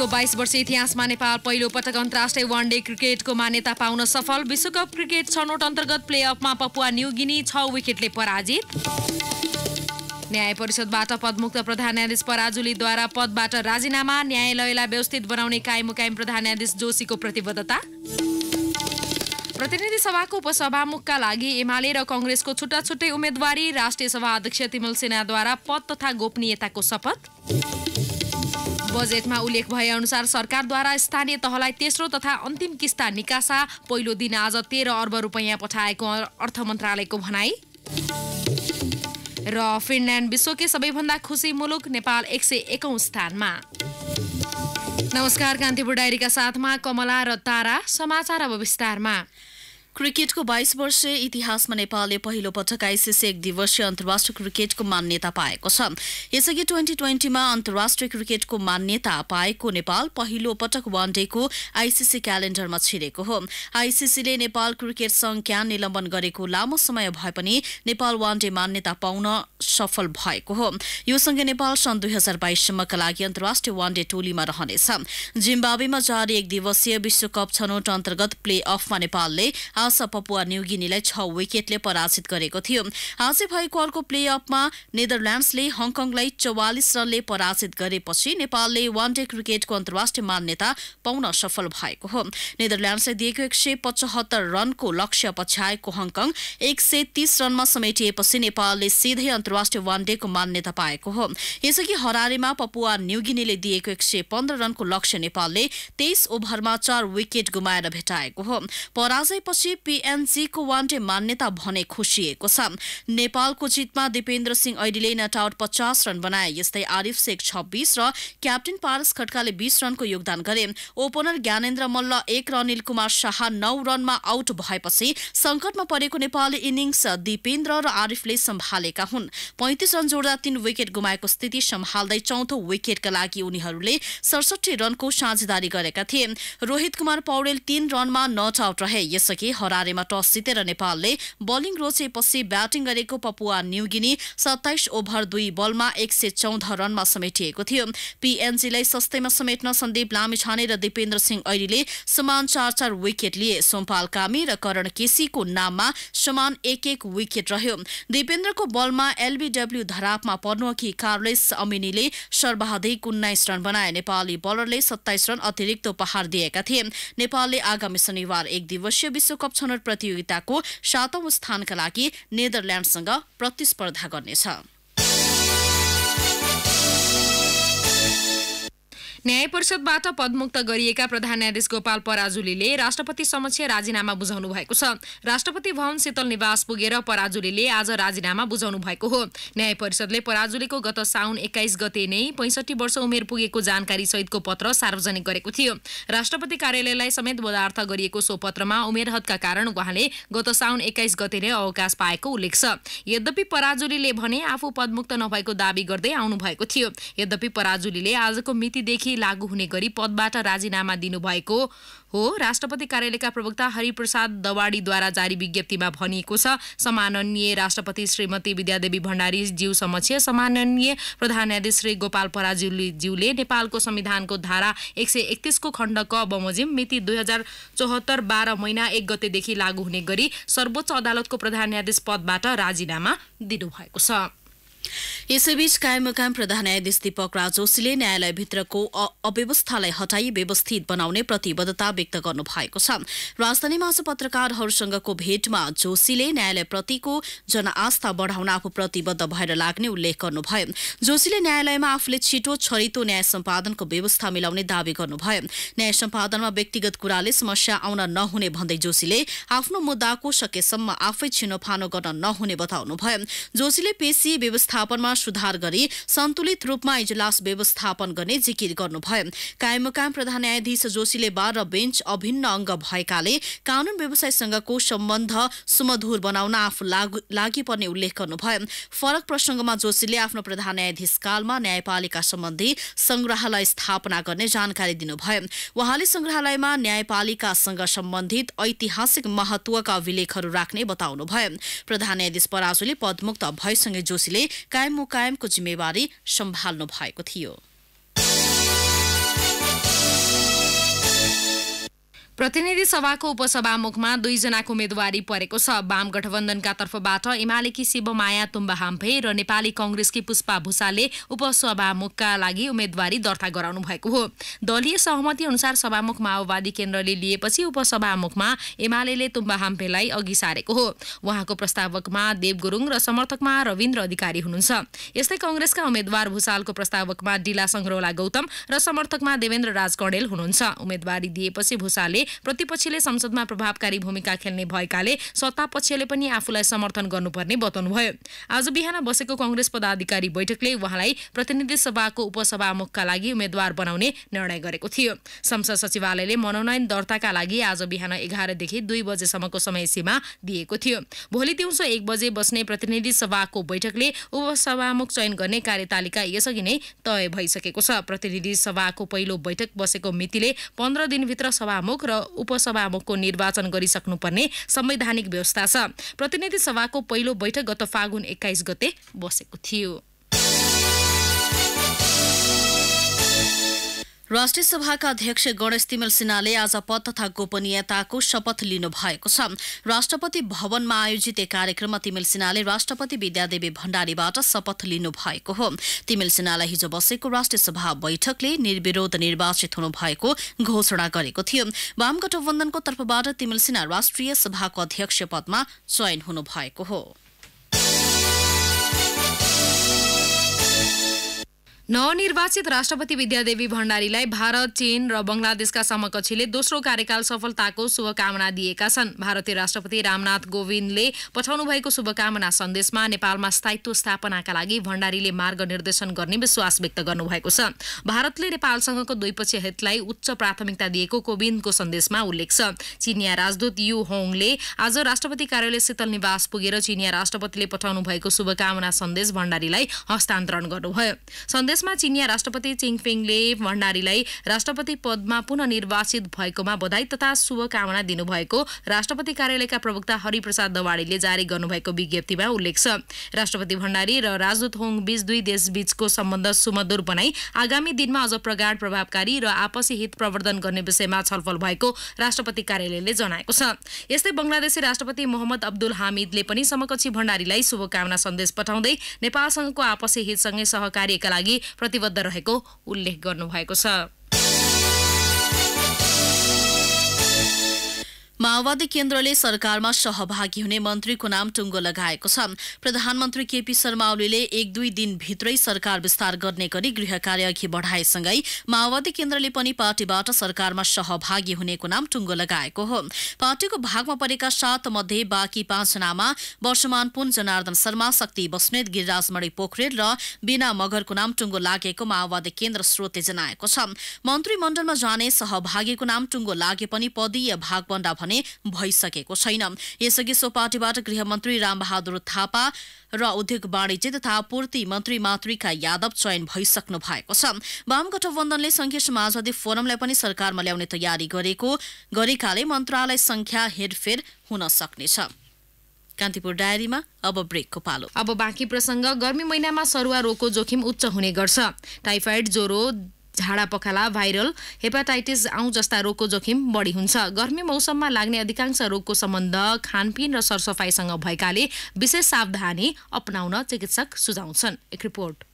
क्रिकेटको बाइस वर्ष इतिहासमा नेपाल पहिलो पटक अन्तर्राष्ट्रिय वान डे क्रिकेटको मान्यता पाउन सफल विश्वकप क्रिकेट छनौट अन्तर्गत प्लेअफमा पपुवा गिनी छ विकेटले पराजित न्याय परिषदबाट पदमुक्त प्रधान न्यायाधीश पराजुलीद्वारा पदबाट राजीनामा न्यायालयलाई व्यवस्थित बनाउने कायमुकायम प्रधान न्यायाधीश जोशीको प्रतिबद्धता प्रतिनिधि सभाको उपसभामुखका लागि एमाले र कङ्ग्रेसको छुट्टा छुट्टै उम्मेद्वारी राष्ट्रिय सभा अध्यक्ष तिमल सेनाद्वारा पद तथा गोपनीयताको शपथ बजेटमा उल्लेख भए अनुसार सरकारद्वारा स्थानीय तहलाई तेस्रो तथा अन्तिम किस्ता निकासा पहिलो दिन आज तेह्र अर्ब रुपियाँ पठाएको अर्थ मन्त्रालयको भनाई र फिनल्यान्ड विश्वकै सबैभन्दा खुसी मुलुक नेपाल एक सय एकौँ स्थानमा नमस्कार कान्तिपुर डायरीका साथमा कमला र तारा समाचार अब विस्तारमा क्रिकेटको बाइस वर्षीय इतिहासमा नेपालले पहिलो पटक आइसिसी एक दिवसीय अन्तर्राष्ट्रिय क्रिकेटको मान्यता पाएको छ यसअघि ट्वेन्टी ट्वेन्टीमा अन्तर्राष्ट्रिय क्रिकेटको मान्यता पाएको नेपाल पहिलो पटक डेको आइसिसी क्यालेण्डरमा छिरेको हो आइसिसीले नेपाल क्रिकेट संघ ज्ञान निलम्बन गरेको लामो समय भए पनि नेपाल वानडे मान्यता पाउन सफल भएको हो यो सँगै नेपाल सन् दुई हजार बाइससम्मका लागि अन्तर्राष्ट्रिय वानडे टोलीमा रहनेछ जिम्बावेमा जारी एक दिवसीय विश्वकप छनौट अन्तर्गत प्ले अफमा नेपालले आशा पपुवा न्युगिनीलाई छ विकेटले पराजित गरेको थियो आज भएको अर्को प्ले अफमा नेदरल्यान्ड्सले हङकङलाई चौवालिस रनले पराजित गरेपछि नेपालले वान डे क्रिकेटको अन्तर्राष्ट्रिय मान्यता पाउन सफल भएको हो नेदरल्यान्ड्सले दिएको एक सय पचहत्तर रनको लक्ष्य पछ्याएको हङकङ एक सय तीस रनमा समेटिएपछि नेपालले सिधै अन्तर्राष्ट्रिय वानडेको मान्यता पाएको हो यसअघि हरारेमा पपुवा न्युगिनीले दिएको एक सय पन्ध्र रनको लक्ष्य नेपालले तेइस ओभरमा चार विकेट गुमाएर भेटाएको हो पराजयपछि पीएनसीको वान डे मान्यता भने खुसिएको छ नेपालको जितमा दिपेन्द्र सिंह ऐलीले नट आउट पचास रन बनाए यस्तै आरिफ शेख छब्बीस र क्याप्टेन पारस खड्काले बीस रनको योगदान गरे ओपनर ज्ञानेन्द्र मल्ल एक र अनिल कुमार शाह नौ रनमा आउट भएपछि संकटमा परेको नेपाली इनिङ्स दिपेन्द्र र आरिफले सम्हालेका हुन् पैंतिस रन जोड्दा तीन विकेट गुमाएको स्थिति सम्हाल्दै चौथो विकेटका लागि उनीहरूले सडसठी रनको साझेदारी गरेका थिए रोहित कुमार पौडेल तीन रनमा नट आउट रहे यसअघि हरारेमा टस जितेर नेपालले बलिङ रोचेपछि ब्याटिङ गरेको पपुवा न्युगिनी सत्ताइस ओभर दुई बलमा एक सय चौध रनमा समेटिएको थियो पीएनजीलाई सस्तैमा समेट्न सन्दीप लामिछाने र दिपेन्द्र सिंह ऐरीले समान चार चार विकेट लिए सोमपाल कामी र करण केसीको नाममा समान एक एक विकेट रह्यो दिपेन्द्रको बलमा एलबीडब्ल्यू धरापमा पर्नु अघि कार्लेस अमिनीले सर्वाधिक उन्नाइस रन बनाए नेपाली बलरले सत्ताइस रन अतिरिक्त उपहार दिएका थिए नेपालले आगामी शनिबार एक दिवसीय विश्वकप कप छनौट प्रतियोगिताको सातौं स्थानका लागि नेदरल्याण्डसँग प्रतिस्पर्धा गर्नेछ न्याय परिषदबाट पदमुक्त गरिएका प्रधान न्यायाधीश गोपाल पराजुलीले राष्ट्रपति समक्ष राजीनामा बुझाउनु भएको छ राष्ट्रपति भवन शीतल निवास पुगेर पराजुलीले आज राजीनामा बुझाउनु भएको हो न्याय परिषदले पराजुलीको गत साउन एक्काइस गते नै पैँसठी वर्ष उमेर पुगेको जानकारी सहितको पत्र सार्वजनिक गरेको थियो राष्ट्रपति कार्यालयलाई समेत बदार्थ गरिएको सो पत्रमा उमेर हदका कारण उहाँले गत साउन एक्काइस गते नै अवकाश पाएको उल्लेख छ यद्यपि पराजुलीले भने आफू पदमुक्त नभएको दावी गर्दै आउनु भएको थियो यद्यपि पराजुलीले आजको मितिदेखि लागू हुने गरी पदबाट राजीनामा दिनुभएको हो राष्ट्रपति कार्यालयका प्रवक्ता हरिप्रसाद दवाडीद्वारा जारी विज्ञप्तिमा भनिएको छ सम्माननीय राष्ट्रपति श्रीमती विद्यादेवी भण्डारी ज्यू समक्ष सम्माननीय प्रधान न्यायाधीश श्री गोपाल पराजुलीज्यूले नेपालको संविधानको धारा एक सय एकतिसको खण्ड क बमोजिम मिति दुई हजार चौहत्तर बाह्र महिना एक गतेदेखि लागू हुने गरी सर्वोच्च अदालतको प्रधान न्यायाधीश पदबाट राजीनामा दिनुभएको छ यसैबीच कायमकाम प्रधान न्यायाधीश दीपक राजोशीले न्यायालयभित्रको अव्यवस्थालाई हटाई व्यवस्थित बनाउने प्रतिबद्धता व्यक्त गर्नु भएको छ राजधानीमा आज पत्रकारहरूसँगको भेटमा जोशीले न्यायालयप्रतिको जनआस्था बढाउन आफू प्रतिबद्ध भएर लाग्ने उल्लेख गर्नुभयो जोशीले न्यायालयमा आफूले छिटो छरितो न्याय सम्पादनको व्यवस्था मिलाउने दावी गर्नुभयो न्याय सम्पादनमा व्यक्तिगत कुराले समस्या आउन नहुने भन्दै जोशीले आफ्नो मुद्दाको सकेसम्म आफै छिनोफानो गर्न नहुने बताउनुभयो जोशीले पेशी व्यवस्था व्यवस्थापनमा सुधार गरी सन्तुलित रूपमा इजलास व्यवस्थापन गर्ने जिकिर गर्नुभयो कायम प्रधान न्यायाधीश जोशीले बार र बेन्च अभिन्न अङ्ग भएकाले कानून व्यवसायसँगको सम्बन्ध सुमधुर बनाउन आफू लागि पर्ने उल्लेख गर्नुभयो फरक प्रसङ्गमा जोशीले आफ्नो प्रधान न्यायाधीश कालमा न्यायपालिका सम्बन्धी संग्रहालय स्थापना गर्ने जानकारी दिनुभयो उहाँले संग्रहालयमा न्यायपालिकासँग सम्बन्धित ऐतिहासिक महत्वका अभिलेखहरू राख्ने बताउनुभयो प्रधान न्यायाधीश पराजुले पदमुक्त भएसँगै जोशीले कायम मुकायमको जिम्मेवारी सम्हाल्नु भएको थियो प्रतिनिधि सभाको उपसभामुखमा दुईजनाको उम्मेद्वारी परेको छ वाम गठबन्धनका तर्फबाट एमालेकी शिवमाया तुम्बा हाम्फे र नेपाली कङ्ग्रेसकी पुष्पा भूषाले उपसभामुखका लागि उम्मेदवारी दर्ता गराउनु भएको हो दलीय सहमति अनुसार सभामुख माओवादी केन्द्रले लिएपछि उपसभामुखमा एमाले तुम्बा हाम्फेलाई अघि सारेको हो उहाँको प्रस्तावकमा देव गुरुङ र समर्थकमा रविन्द्र अधिकारी हुनुहुन्छ यस्तै कङ्ग्रेसका उम्मेद्वार भूषालको प्रस्तावकमा डिला सङ्ग्रौला गौतम र समर्थकमा देवेन्द्र राज कणेल हुनुहुन्छ उम्मेदवारी दिएपछि भूषालले प्रतिपक्षले संसदमा प्रभावकारी भूमिका खेल्ने भएकाले पक्षले पनि आफूलाई समर्थन गर्नुपर्ने बताउनुभयो आज बिहान बसेको कङ्ग्रेस पदाधिकारी बैठकले उहाँलाई प्रतिनिधि सभाको उपसभामुखका लागि उम्मेद्वार बनाउने निर्णय गरेको थियो संसद सचिवालयले मनोनयन दर्ताका लागि आज बिहान एघारदेखि दुई बजेसम्मको समय सीमा दिएको थियो भोलि दिउँसो एक बजे बस्ने प्रतिनिधि सभाको बैठकले उपसभामुख चयन गर्ने कार्यतालिका यसअघि नै तय भइसकेको छ प्रतिनिधि सभाको पहिलो बैठक बसेको मितिले पन्ध्र दिनभित्र सभामुख र उपसभामुखको निर्वाचन गरिसक्नुपर्ने संवैधानिक व्यवस्था छ प्रतिनिधि सभाको पहिलो बैठक गत फागुन एक्काइस गते बसेको थियो राष्ट्रिय सभाका अध्यक्ष गणेश तिमल सिन्हाले आज पद तथा गोपनीयताको शपथ लिनु भएको छ राष्ट्रपति भवनमा आयोजित एक कार्यक्रममा तिमेल सिन्हाले राष्ट्रपति विद्यादेवी भण्डारीबाट शपथ लिनु भएको हो तिमेल सिन्हालाई हिजो बसेको राष्ट्रिय सभा बैठकले निर्विरोध निर्वाचित हुनु भएको घोषणा गरेको थियो वाम गठबन्धनको तर्फबाट तिमेल सिन्हा राष्ट्रिय सभाको अध्यक्ष पदमा चयन हुनु भएको हो नवनिर्वाचित राष्ट्रपति विद्यादेवी भण्डारीलाई भारत चीन र बङ्गलादेशका समकक्षीले दोस्रो कार्यकाल सफलताको शुभकामना दिएका छन् भारतीय राष्ट्रपति रामनाथ कोविन्दले पठाउनु भएको शुभकामना सन्देशमा नेपालमा स्थायित्व स्थापनाका लागि भण्डारीले मार्ग निर्देशन गर्ने विश्वास व्यक्त गर्नुभएको छ भारतले नेपालसँगको द्विपक्षीय हितलाई उच्च प्राथमिकता दिएको कोविन्दको सन्देशमा उल्लेख छ चिनिया राजदूत यु होङले आज राष्ट्रपति कार्यालय शीतल निवास पुगेर चिनिया राष्ट्रपतिले पठाउनु भएको शुभकामना सन्देश भण्डारीलाई हस्तान्तरण गर्नुभयो सन्देश यसमा चिनिया राष्ट्रपति चिङफिङले भण्डारीलाई राष्ट्रपति पदमा पुनः निर्वाचित भएकोमा बधाई तथा शुभकामना दिनुभएको राष्ट्रपति कार्यालयका प्रवक्ता हरिप्रसाद दवाडीले जारी गर्नुभएको विज्ञप्तिमा उल्लेख छ राष्ट्रपति भण्डारी र राजदूत होङ बीच दुई देशबीचको सम्बन्ध सुमधुर बनाई आगामी दिनमा अझ प्रगाढ प्रभावकारी र आपसी हित प्रवर्धन गर्ने विषयमा छलफल भएको राष्ट्रपति कार्यालयले जनाएको छ यस्तै बङ्गलादेशी राष्ट्रपति मोहम्मद अब्दुल हामिदले पनि समकक्षी भण्डारीलाई शुभकामना सन्देश पठाउँदै नेपालसँगको आपसी हितसँगै सहकार्यका लागि प्रतिबद्ध रहेको उल्लेख गर्नुभएको छ माओवादी केन्द्रले सरकारमा सहभागी हुने मन्त्रीको नाम टुङ्गो लगाएको छ प्रधानमन्त्री केपी शर्मा ओलीले एक दुई दिनभित्रै सरकार विस्तार गर्ने गरी गृह कार्य अघि बढाएसँगै माओवादी केन्द्रले पनि पार्टीबाट सरकारमा सहभागी हुनेको नाम टुङ्गो लगाएको हो पार्टीको भागमा परेका सात मध्ये बाँकी पाँचजनामा वर्षमान पुन जनार्दन शर्मा शक्ति बस्नेत गिरिराजमणि पोखरेल र बिना मगरको नाम टुङ्गो लागेको माओवादी केन्द्र स्रोतले जनाएको छ मन्त्रीमण्डलमा जाने सहभागीको नाम टुङ्गो लागे पनि पदीय भागबण्डा भने भइसकेको छैन यसअघि सो पार्टीबाट गृहमन्त्री रामबहादुर थापा र उद्योग वाणिज्य तथा आपूर्ति मन्त्री मातृका यादव चयन भइसक्नु भएको छ वाम गठबन्धनले संघीय समाजवादी फोरमलाई पनि सरकारमा ल्याउने तयारी गरेको गरेकाले मन्त्रालय संख्या हेरफेर हुन सक्नेछ कान्तिपुर डायरीमा अब ब्रेकको पालो अब बाँकी प्रसङ्ग गर्मी महिनामा सरुवा रोगको जोखिम उच्च हुने गर्छ टाइफाइड ज्वरो झाडा पखाला भाइरल हेपाटाइटिस आउँ जस्ता रोगको जोखिम बढी हुन्छ गर्मी मौसममा लाग्ने अधिकांश रोगको सम्बन्ध खानपिन र सरसफाइसँग भएकाले विशेष सावधानी अपनाउन चिकित्सक सुझाउँछन् एक रिपोर्ट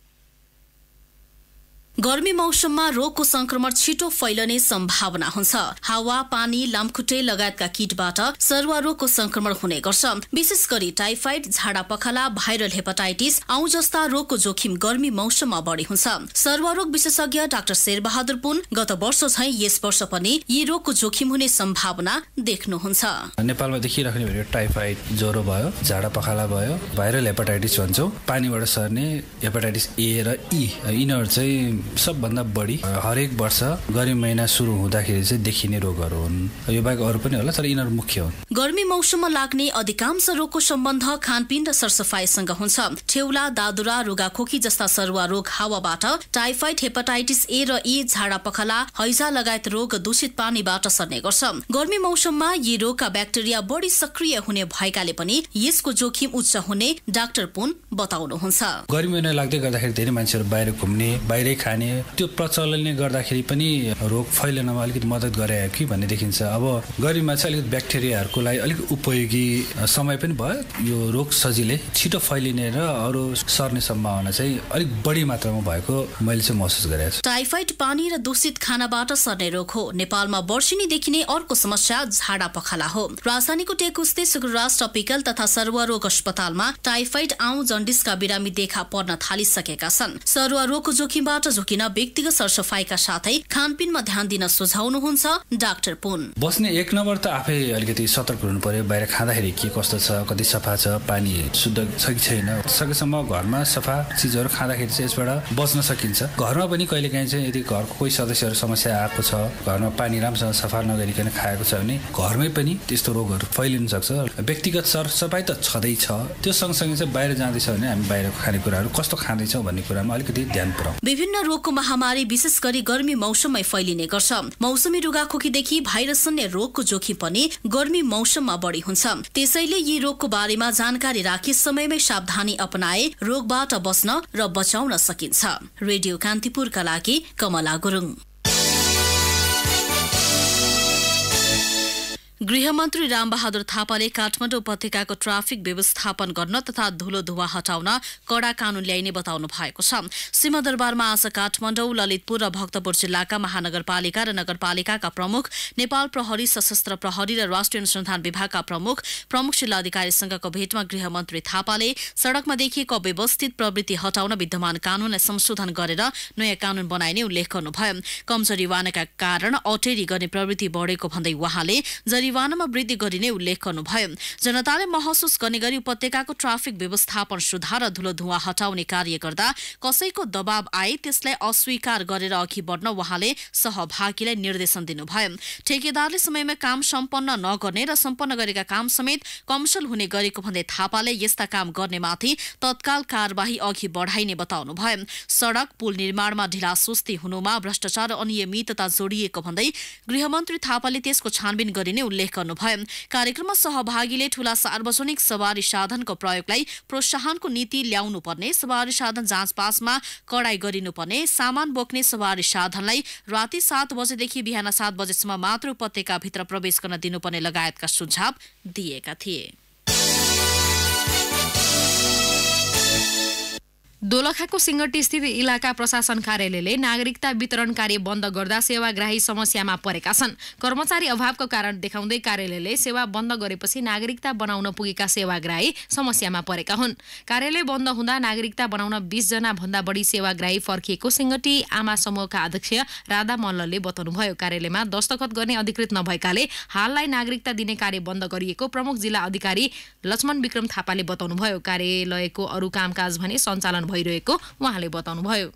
गर्मी मौसममा रोगको संक्रमण छिटो फैलने सम्भावना हुन्छ हावा पानी लामखुट्टे लगायतका किटबाट सर्वरोगको संक्रमण हुने गर्छ विशेष गरी टाइफाइड झाडा पखाला भाइरल हेपाटाइटिस आउ जस्ता रोगको जोखिम गर्मी मौसममा बढी हुन्छ सर्वरोग विशेषज्ञ डाक्टर शेरबहादुर पुन गत वर्ष झै यस वर्ष पनि यी रोगको जोखिम हुने सम्भावना देख्नुहुन्छ नेपालमा देखिराख्ने भनेको टाइफाइड ज्वरो भयो झाडा पखाला भयो भाइरल हेपाटाइटिस भन्छौँ पानीबाट सर्ने हेपाटाइटिस ए र ई यिनीहरू चाहिँ सबभन्दा बढी हरेक वर्ष गर्मी महिना सुरु हुँदाखेरि चाहिँ देखिने रोगहरू हुन् यो बाहेक अरू पनि होला तर यिनीहरू मुख्य हुन् गर्मी मौसममा लाग्ने अधिकांश रोगको सम्बन्ध खानपिन र सरसफाइसँग हुन्छ ठेउला दादुरा रुगाखोकी जस्ता सरुवा रोग हावाबाट टाइफाइड हेपाटाइटिस ए र ई झाडा पखला हैजा लगायत रोग दूषित पानीबाट सर्ने गर्छ गर्मी मौसममा यी रोगका ब्याक्टेरिया बढी सक्रिय हुने भएकाले पनि यसको जोखिम उच्च हुने डाक्टर पुन बताउनुहुन्छ गर्मी महिना लाग्दै गर्दाखेरि धेरै मान्छेहरू बाहिर घुम्ने बाहिरै खाने खाने त्यो प्रचलनले गर्दाखेरि पनि रोग फैलनमा अलिकति मद्दत गरे कि भन्ने देखिन्छ अब गरिबमा चाहिँ अलिकति ब्याक्टेरियाहरूको लागि अलिक उपयोगी समय पनि भयो यो रोग सजिलै छिटो फैलिने र अरू सर्ने सम्भावना चाहिँ अलिक बढी मात्रामा भएको मैले चाहिँ महसुस गरेको छु टाइफाइड पानी र दूषित खानाबाट सर्ने रोग हो नेपालमा वर्षिनी देखिने अर्को समस्या झाडा पखाला हो राजधानीको टेकुस्ते शुक्रराज टपिकल तथा सरुवारोग अस्पतालमा टाइफाइड आउ जन्डिसका बिरामी देखा पर्न थालिसकेका छन् रोगको जोखिमबाट नरोकिन व्यक्तिगत सरसफाइका साथै खानपिनमा ध्यान दिन सुझाउनुहुन्छ डाक्टर पुन बस्ने एक नम्बर त आफै अलिकति सतर्क हुनु पर्यो बाहिर खाँदाखेरि के कस्तो छ कति सफा छ पानी शुद्ध छ कि छैन सकेसम्म घरमा सफा चिजहरू खाँदाखेरि चाहिँ यसबाट बस्न सकिन्छ घरमा पनि कहिले काहीँ चाहिँ यदि घरको कोही सदस्यहरू समस्या आएको छ घरमा पानी राम्रोसँग सफा नगरिकन खाएको छ भने घरमै पनि त्यस्तो रोगहरू फैलिन सक्छ व्यक्तिगत सरसफाइ त छँदैछ त्यो सँगसँगै चाहिँ बाहिर जाँदैछ भने हामी बाहिरको खानेकुराहरू कस्तो खाँदैछौँ भन्ने कुरामा अलिकति ध्यान पुऱ्याउँ विभिन्न रोगको महामारी विशेष गरी गर्मी मौसममै फैलिने गर्छ मौसमी रुगाखोकीदेखि भाइरस अन्य रोगको जोखिम पनि गर्मी मौसममा बढी हुन्छ त्यसैले यी रोगको बारेमा जानकारी राखी समयमै सावधानी अपनाए रोगबाट बस्न र बचाउन सकिन्छ रेडियो कान्तिपुरका लागि कमला गुरुङ गृहमन्त्री रामबहादुर थापाले काठमाडौँ उपत्यकाको ट्राफिक व्यवस्थापन गर्न तथा धुलो धुवा हटाउन कड़ा कानून ल्याइने बताउनु भएको छ सीमा आज काठमाडौँ ललितपुर र भक्तपुर जिल्लाका महानगरपालिका र नगरपालिकाका प्रमुख नेपाल प्रहरी सशस्त्र प्रहरी र राष्ट्रिय अनुसन्धान विभागका प्रमुख प्रमुख जिल्ला अधिकारीसँगको भेटमा गृहमन्त्री थापाले सड़कमा देखिएको अव्यवस्थित प्रवृत्ति हटाउन विद्यमान कानूनलाई संशोधन गरेर नयाँ कानून बनाइने उल्लेख गर्नुभयो कमजोरी वानका कारण अटेरी गर्ने प्रवृत्ति बढ़ेको भन्दै उहाँले जरिवानामा वृद्धि गरिने उल्लेख गर्नुभयो जनताले महसुस गर्ने गरी उपत्यकाको ट्राफिक व्यवस्थापन सुधार र धुलो धुवा हटाउने कार्य गर्दा कसैको दबाव आए त्यसलाई अस्वीकार गरेर अघि बढ्न उहाँले सहभागीलाई निर्देशन दिनुभयो ठेकेदारले समयमा काम सम्पन्न नगर्ने र सम्पन्न गरेका काम समेत कमसल हुने गरेको भन्दै थापाले यस्ता काम गर्नेमाथि तत्काल कार्यवाही अघि बढाइने बताउनुभयो सड़क पुल निर्माणमा ढिला सुस्ती हुनुमा भ्रष्टाचार अनियमितता जोडिएको भन्दै गृहमन्त्री थापाले त्यसको छानबिन गरिने उल्लेख गर्नुभयो कार्यक्रममा सहभागीले ठूला सार्वजनिक सवारी साधनको प्रयोगलाई प्रोत्साहनको नीति ल्याउनुपर्ने सवारी साधन जाँच पासमा कडाई गरिनुपर्ने सामान बोक्ने सवारी साधनलाई राति सात बजेदेखि बिहान सात बजेसम्म मात्र उपत्यकाभित्र प्रवेश गर्न दिनुपर्ने लगायतका सुझाव दिएका थिए दोलखाको स्थित इलाका प्रशासन कार्यालयले नागरिकता वितरण कार्य बन्द गर्दा सेवाग्राही समस्यामा परेका छन् कर्मचारी अभावको कारण देखाउँदै कार्यालयले सेवा बन्द गरेपछि नागरिकता बनाउन पुगेका सेवाग्राही समस्यामा परेका हुन् कार्यालय बन्द हुँदा नागरिकता बनाउन बिसजना भन्दा बढी सेवाग्राही फर्किएको सिङ्गटी आमा समूहका अध्यक्ष राधा मल्लले बताउनुभयो कार्यालयमा दस्तखत गर्ने अधिकृत नभएकाले हाललाई नागरिकता दिने कार्य बन्द गरिएको प्रमुख जिल्ला अधिकारी लक्ष्मण विक्रम थापाले बताउनुभयो कार्यालयको अरू कामकाज भने सञ्चालन भइरहेको उहाँले बताउनुभयो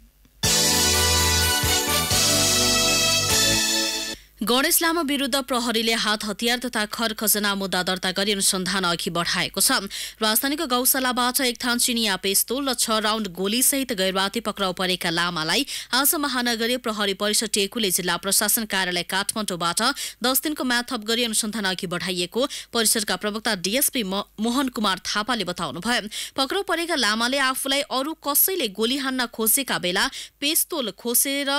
गणेश लामा विरूद्ध प्रहरीले हात हतियार तथा खर खजना मुद्दा दर्ता गरी अनुसन्धान अघि बढाएको छ राजधानीको गौशालाबाट एक थान चिनिया पेस्तोल र छ राउन्ड गोलीसहित गैरवाती पक्राउ परेका लामालाई आज महानगरीय प्रहरी परिषद टेकुले जिल्ला प्रशासन कार्यालय काठमाडौँबाट दस दिनको म्याथप गरी अनुसन्धान अघि बढाइएको परिषदका प्रवक्ता डीएसपी मोहन कुमार थापाले बताउनुभयो पक्राउ परेका लामाले आफूलाई अरू कसैले गोली हान्न खोजेका बेला पेस्तोल खोसेर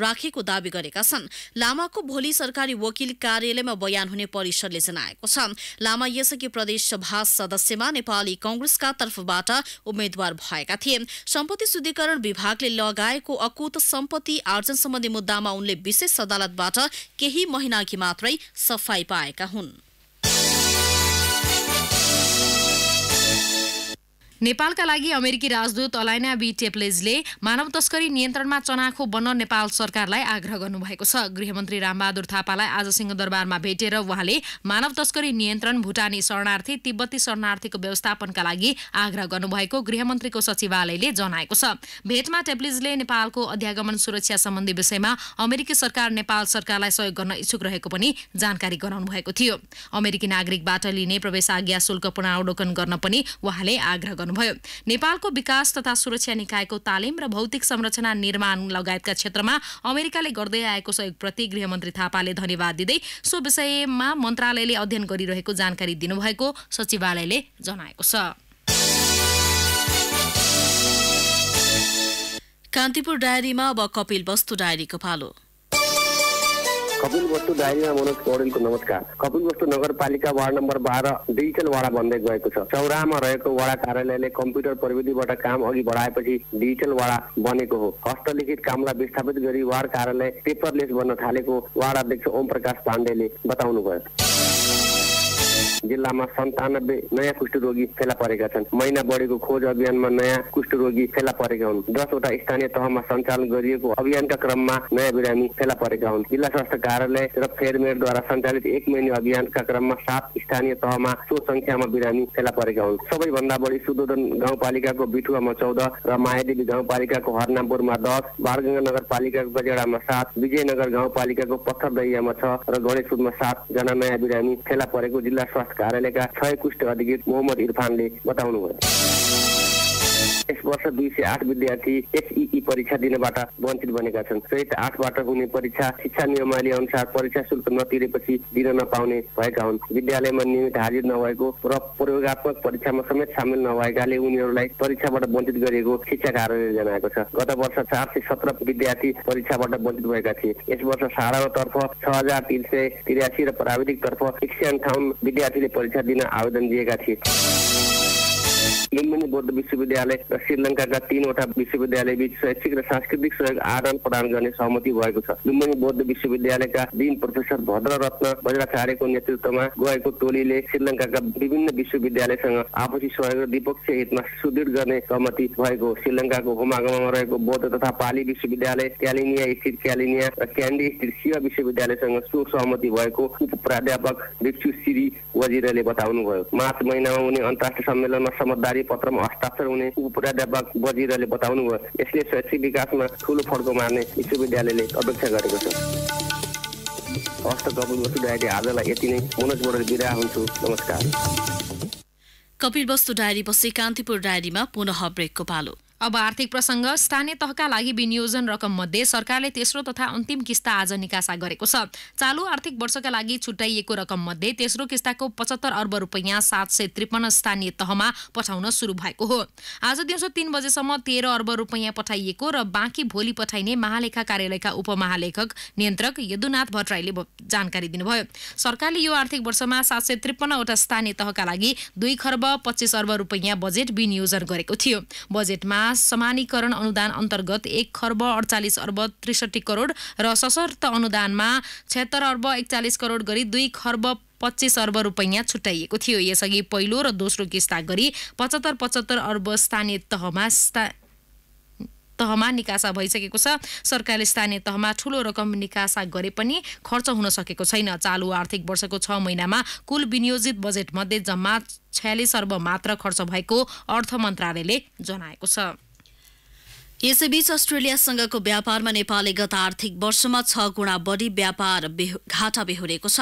राखेको दावी गरेका छन् लामाको भोलि सरकारी वकिल कार्यालयमा बयान हुने परिषदले जनाएको छ लामा यसअघि सभा सदस्यमा नेपाली कंग्रेसका तर्फबाट उम्मेद्वार भएका थिए सम्पत्ति शुद्धिकरण विभागले लगाएको अकुत सम्पत्ति आर्जन सम्बन्धी मुद्दामा उनले विशेष अदालतबाट केही महिनाअघि मात्रै सफाई पाएका हुन् नेपालका लागि अमेरिकी राजदूत अलाइना बी टेप्लेजले मानव तस्करी नियन्त्रणमा चनाखो बन्न नेपाल सरकारलाई आग्रह गर्नुभएको छ गृहमन्त्री रामबहादुर थापालाई आज सिंहदरबारमा भेटेर उहाँले मानव तस्करी नियन्त्रण भुटानी शरणार्थी तिब्बती शरणार्थीको व्यवस्थापनका लागि आग्रह गर्नुभएको गृहमन्त्रीको सचिवालयले जनाएको छ भेटमा टेप्लेजले नेपालको अध्यागमन सुरक्षा सम्बन्धी विषयमा अमेरिकी सरकार नेपाल सरकारलाई सहयोग गर्न इच्छुक रहेको पनि जानकारी गराउनु भएको थियो अमेरिकी नागरिकबाट लिने प्रवेश आज्ञा शुल्क पुनरावलोकन गर्न पनि उहाँले आग्रह गर्नुभयो नेपालको विकास तथा सुरक्षा निकायको तालिम र भौतिक संरचना निर्माण लगायतका क्षेत्रमा अमेरिकाले गर्दै आएको सहयोगप्रति गृहमन्त्री थापाले धन्यवाद दिँदै सो विषयमा मन्त्रालयले अध्ययन गरिरहेको जानकारी दिनुभएको सचिवालयले जनाएको छ कान्तिपुर डायरीमा अब कपिल वस्तु डायरीको पालो कपिल वस्तु डायरीमा मनोज पौडेलको नमस्कार कपिल वस्तु नगरपालिका वार्ड नम्बर बाह्र डिजिटल वाडा बन्दै गएको छ चौरामा रहेको वडा कार्यालयले कम्प्युटर प्रविधिबाट काम अघि बढाएपछि डिजिटल वाडा बनेको हो हस्तलिखित कामलाई विस्थापित गरी वार्ड कार्यालय पेपरलेस बन्न थालेको वार्ड अध्यक्ष ओम प्रकाश पाण्डेले बताउनुभयो जिल्लामा सन्तानब्बे नयाँ कुष्ठरोगी फेला परेका छन् महिना बढेको खोज अभियानमा नयाँ कुष्ठरोगी फेला परेका हुन् दसवटा स्थानीय तहमा सञ्चालन गरिएको अभियानका क्रममा नयाँ बिरामी फेला परेका हुन् जिल्ला स्वास्थ्य कार्यालय र फेरमेरद्वारा सञ्चालित एक महिने अभियानका क्रममा सात स्थानीय तहमा सो संख्यामा बिरामी फेला परेका हुन् सबैभन्दा बढी सुदोधन गाउँपालिकाको बिठुवामा चौध र मायादेवी गाउँपालिकाको हरनामपुरमा दस बारगङ्गा नगरपालिकाको गजेडामा सात विजयनगर गाउँपालिकाको पत्थर दैयामा छ र गणेशपुरमा सातजना नयाँ बिरामी फेला परेको जिल्ला स्वास्थ्य कार्यालयका कुष्ठ अधिकृत मोहम्मद इरफानले बताउनुभयो यस वर्ष दुई सय आठ विद्यार्थी एसई परीक्षा दिनबाट वञ्चित बनेका छन् सहित आठबाट हुने परीक्षा शिक्षा नियमावली अनुसार परीक्षा शुल्क नतिरेपछि दिन नपाउने भएका हुन् विद्यालयमा नियमित हाजिर नभएको र प्रयोगत्मक परीक्षामा समेत सामेल नभएकाले उनीहरूलाई परीक्षाबाट वञ्चित गरिएको शिक्षा कार्यालयले जनाएको छ गत वर्ष चार सय सत्र विद्यार्थी परीक्षाबाट वञ्चित भएका थिए यस वर्ष साधारणतर्फ छ हजार तिन सय त्रियासी र प्राविधिकतर्फ एक सय अन्ठाउन्न विद्यार्थीले परीक्षा दिन आवेदन दिएका थिए लुम्बिनी बौद्ध विश्वविद्यालय र श्रीलङ्काका तीनवटा विश्वविद्यालय बीच शैक्षिक र सांस्कृतिक सहयोग आदान प्रदान गर्ने सहमति भएको छ लुम्बिनी बौद्ध विश्वविद्यालयका दिन प्रोफेसर भद्र रत्न बज्राचार्यको नेतृत्वमा गएको टोलीले श्रीलङ्काका विभिन्न विश्वविद्यालयसँग आपसी सहयोग र द्विपक्षीय हितमा सुदृढ गर्ने सहमति भएको श्रीलङ्काको होमागमा रहेको बौद्ध तथा पाली विश्वविद्यालय क्यालिनिया स्थित क्यालिनिया र क्यान्डी स्थित शिवा विश्वविद्यालयसँग सो सहमति भएको उप प्राध्यापक भिक्षु श्री वजिरले बताउनुभयो मार्च महिनामा उनी अन्तर्राष्ट्रिय सम्मेलनमा समझदारी कार्यपत्रमा हस्ताक्षर हुने उपराध्यापक बजिरले भयो यसले शैक्षिक विकासमा ठुलो फड्को मार्ने विश्वविद्यालयले अपेक्षा गरेको छ हस्त कपिल वस्तु डायरी आजलाई यति नै बोर्ड बिदा हुन्छु नमस्कार कपिल वस्तु डायरी बसे कान्तिपुर डायरीमा पुनः ब्रेकको पालो अब आर्थिक प्रसङ्ग स्थानीय तहका लागि विनियोजन रकम मध्ये सरकारले तेस्रो तथा अन्तिम किस्ता आज निकासा गरेको छ चालु आर्थिक वर्षका लागि छुट्याइएको रकम मध्ये तेस्रो किस्ताको पचहत्तर अर्ब रुपियाँ सात सय त्रिपन्न स्थानीय तहमा पठाउन सुरु भएको हो आज दिउँसो तीन बजेसम्म तेह्र अर्ब रुपियाँ पठाइएको र बाँकी भोलि पठाइने महालेखा कार्यालयका उपमहालेखक नियन्त्रक यदुनाथ भट्टराईले जानकारी दिनुभयो सरकारले यो आर्थिक वर्षमा सात सय त्रिपन्नवटा स्थानीय तहका लागि दुई खर्ब पच्चिस अर्ब रुपियाँ बजेट विनियोजन गरेको थियो बजेटमा समानीकरण अनुदान अन्तर्गत एक खर्ब अडचालिस अर्ब त्रिसठी करोड र सशर्त अनुदानमा छत्तर अर्ब एकचालिस करोड गरी दुई खर्ब पच्चिस अर्ब रुपैयाँ छुट्याइएको थियो यसअघि पहिलो र दोस्रो किस्ता गरी पचहत्तर पचहत्तर अर्ब स्थानीय तहमा तहमा निकासा भइसकेको छ सरकारले स्थानीय तहमा ठुलो रकम निकासा गरे पनि खर्च हुन सकेको छैन चालु आर्थिक वर्षको छ महिनामा कुल विनियोजित बजेटमध्ये जम्मा छयालिस अर्ब मात्र खर्च भएको अर्थ मन्त्रालयले जनाएको छ यसैबीच अस्ट्रेलियासँगको व्यापारमा नेपालले गत आर्थिक वर्षमा छ गुणा बढी व्यापार घाटा बेहोरेको छ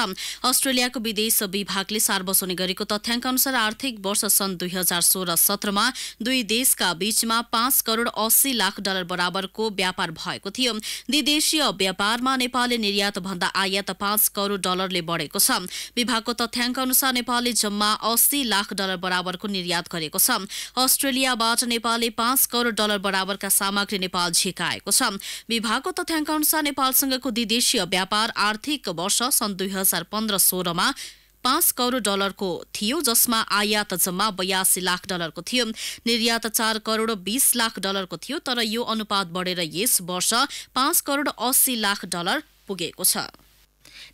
अस्ट्रेलियाको विदेश विभागले सार्वजनिक गरेको तथ्याङ्क अनुसार आर्थिक वर्ष सन् दुई हजार सोह्र सत्रमा दुई देशका बीचमा पाँच करोड अस्सी लाख डलर बराबरको व्यापार भएको थियो विदेशीय व्यापारमा नेपालले निर्यात भन्दा आयात पाँच करोड डलरले बढेको छ विभागको तथ्याङ्क अनुसार नेपालले जम्मा अस्सी लाख डलर बराबरको निर्यात गरेको छ अस्ट्रेलियाबाट नेपालले पाँच करोड डलर बराबरका सामग्री नेपाल झिकाएको छ विभागको तथ्याङ्क अनुसार नेपालसँगको द्विदेशीय व्यापार आर्थिक वर्ष सन् दुई हजार पन्ध्र सोह्रमा पाँच करोड डलरको थियो जसमा आयात जम्मा बयासी लाख डलरको थियो निर्यात चार करोड बिस लाख डलरको थियो तर यो अनुपात बढेर यस वर्ष पाँच करोड अस्सी लाख डलर पुगेको छ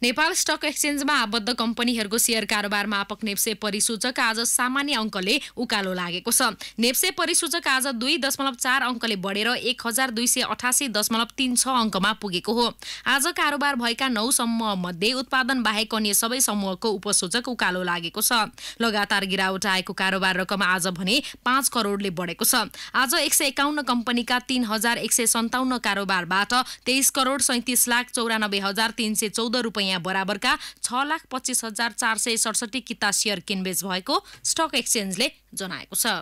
नेपाल स्टक एक्सचेन्जमा आबद्ध कम्पनीहरूको सेयर कारोबार मापक नेप्से परिसूचक आज सामान्य अङ्कले उकालो लागेको छ नेप्से परिसूचक आज दुई दशमलव चार अङ्कले बढेर एक हजार दुई सय अठासी दशमलव तिन छ अङ्कमा पुगेको हो आज कारोबार भएका नौ समूह मध्ये उत्पादन बाहेक अन्य सबै समूहको उपसूचक उकालो लागेको छ लगातार गिरावट आएको कारोबार रकम आज भने पाँच करोडले बढेको छ आज एक सय एकाउन्न कम्पनीका तीन हजार एक सय सन्ताउन्न कारोबारबाट तेइस करोड सैतिस लाख चौरानब्बे हजार तिन सय चौध रुपियाँ नयाँ बराबरका छ लाख पच्चिस हजार चार सय सडसठी किता सेयर किनबेच भएको स्टक एक्सचेन्जले जनाएको छ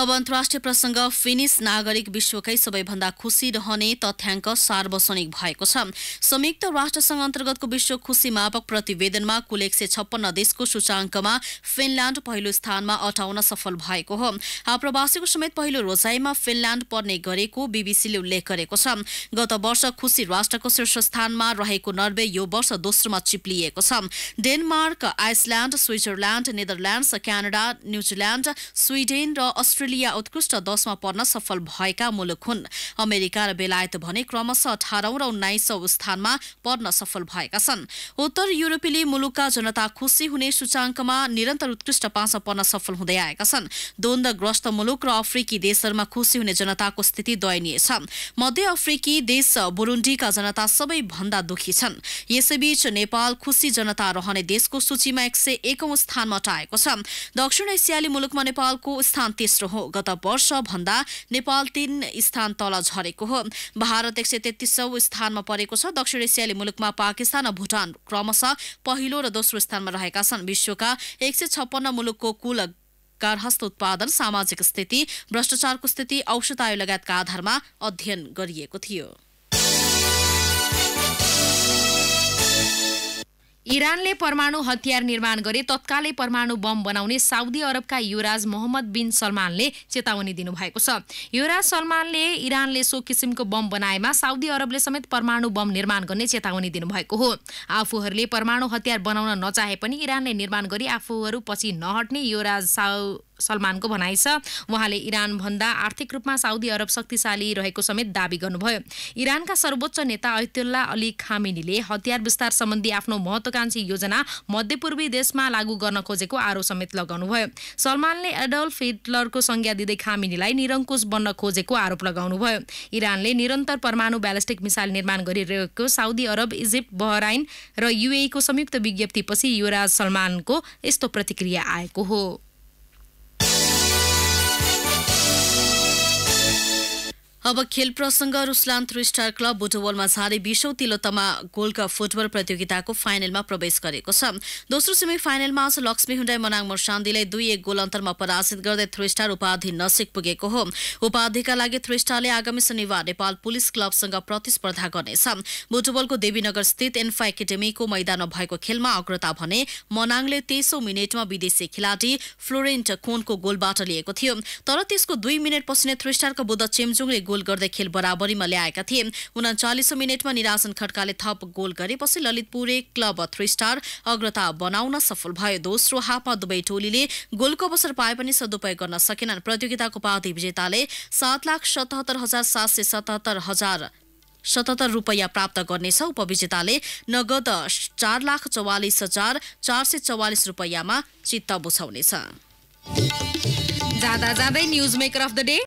अब अन्तर्राष्ट्रिय प्रसङ्ग फिनिस नागरिक विश्वकै सबैभन्दा खुसी रहने तथ्याङ्क सार्वजनिक भएको छ संयुक्त राष्ट्रसङ्घ अन्तर्गतको विश्व खुसी मापक प्रतिवेदनमा कुल एक सय छप्पन्न देशको सूचाङ्कमा फिनल्याण्ड पहिलो स्थानमा अटाउन सफल भएको हो आप्रवासीको समेत पहिलो रोजाइमा फिनल्याण्ड पर्ने गरेको बीबीसीले उल्लेख गरेको छ गत वर्ष खुसी राष्ट्रको शीर्ष स्थानमा रहेको नर्वे यो वर्ष दोस्रोमा चिप्लिएको छ Denmark Iceland Switzerland Netherlands Canada New Zealand Sweden र अस्ट्रेलिया अस्ट्रेलिया उत्कृष्ट दशमा पर्न सफल भएका मुलुक हुन् अमेरिका र बेलायत भने क्रमशः अठारौं र उन्नाइसौं स्थानमा पर्न सफल भएका छन् उत्तर युरोपेली मुलुकका जनता खुसी हुने सूचाङ्कमा निरन्तर उत्कृष्ट पाँच पर्न सफल हुँदै आएका छन् द्वन्द्वग्रस्त मुलुक र अफ्रिकी देशहरूमा खुसी हुने जनताको स्थिति दयनीय छ मध्य अफ्रिकी देश बुरुन्डीका जनता सबैभन्दा दुखी छन् यसैबीच नेपाल खुसी जनता रहने देशको सूचीमा एक सय एकौं स्थानमा टाएको छ दक्षिण एसियाली मुलुकमा नेपालको स्थान तेस्रो हो हो गत भन्दा नेपाल तीन स्थान तल झरेको हो भारत एक सय तेत्तिसौँ स्थानमा परेको छ दक्षिण एसियाली मुलुकमा पाकिस्तान र भुटान क्रमशः पहिलो र दोस्रो स्थानमा रहेका छन् विश्वका एक सय छप्पन्न मुलुकको कुल गार्हस्थ उत्पादन सामाजिक स्थिति भ्रष्टाचारको स्थिति औषधायु लगायतका आधारमा अध्ययन गरिएको थियो इरानले परमाणु हतियार निर्माण गरे तत्कालै परमाणु बम बनाउने साउदी अरबका युवराज मोहम्मद बिन सलमानले चेतावनी दिनुभएको छ युवराज सलमानले इरानले सो किसिमको बम बनाएमा साउदी अरबले समेत परमाणु बम निर्माण गर्ने चेतावनी दिनुभएको हो आफूहरूले परमाणु हतियार बनाउन नचाहे पनि इरानले निर्माण गरी आफूहरू पछि नहट्ने युवराज साउ सलमानको भनाइ छ उहाँले इरान भन्दा आर्थिक रूपमा साउदी अरब शक्तिशाली रहेको समेत दावी गर्नुभयो इरानका सर्वोच्च नेता ऐतुल्ला अली खामिनीले हतियार विस्तार सम्बन्धी आफ्नो महत्वाकांक्षी योजना मध्यपूर्वी देशमा लागू गर्न खोजेको आरोप समेत लगाउनुभयो सलमानले एडल्फ हिटलरको संज्ञा दिँदै खामिनीलाई निरङ्कुश बन्न खोजेको आरोप लगाउनुभयो इरानले निरन्तर परमाणु ब्यालिस्टिक मिसाइल निर्माण गरिरहेको साउदी अरब इजिप्ट बहराइन र युएईको संयुक्त विज्ञप्तिपछि युवराज सलमानको यस्तो प्रतिक्रिया आएको हो अब खेल प्रसङ्ग रुसलान थ्री स्टार क्लब बुटवलमा झारे बिसौँ तिलोत्तमा गोल्ड कप फुटबल प्रतियोगिताको फाइनलमा प्रवेश गरेको छ दोस्रो सेमी फाइनलमा आज लक्ष्मी हुन्डाई मनाङ मर्सान्दीलाई दुई एक गोल अन्तरमा पराजित गर्दै थ्री स्टार उपाधि नसिक पुगेको हो उपाधिका लागि थ्री स्टारले आगामी शनिबार नेपाल पुलिस क्लबसँग प्रतिस्पर्धा गर्नेछ बुटवलको देवीनगर स्थित एन्फा एकाडेमीको मैदानमा भएको खेलमा अग्रता भने मनाङले तेइसौँ मिनटमा विदेशी खेलाडी फ्लोरेन्ट कोनको गोलबाट लिएको थियो तर त्यसको दुई मिनट पछि नै थ्री स्टारको बुद्ध चेमजुङले गोल गर्दै खेल बराबरीमा ल्याएका थिए उनाचालिसौँ मिनटमा निरासन खड्काले थप गोल गरेपछि ललितपुरे क्लब थ्री स्टार अग्रता बनाउन सफल भयो दोस्रो हाफमा दुवै टोलीले गोलको अवसर पाए पनि सदुपयोग गर्न सकेनन् प्रतियोगिताको उपाधि विजेताले सात लाख सतहत्तर हजार सात सय सतहत्तर हजार सतहत्तर रुपियाँ प्राप्त गर्नेछ उपविजेताले नगद चार लाख चौवालिस हजार चार सय चौवालिस रुपियाँमा चित्त बुझाउनेछ जाँदा जाँदै news maker of the day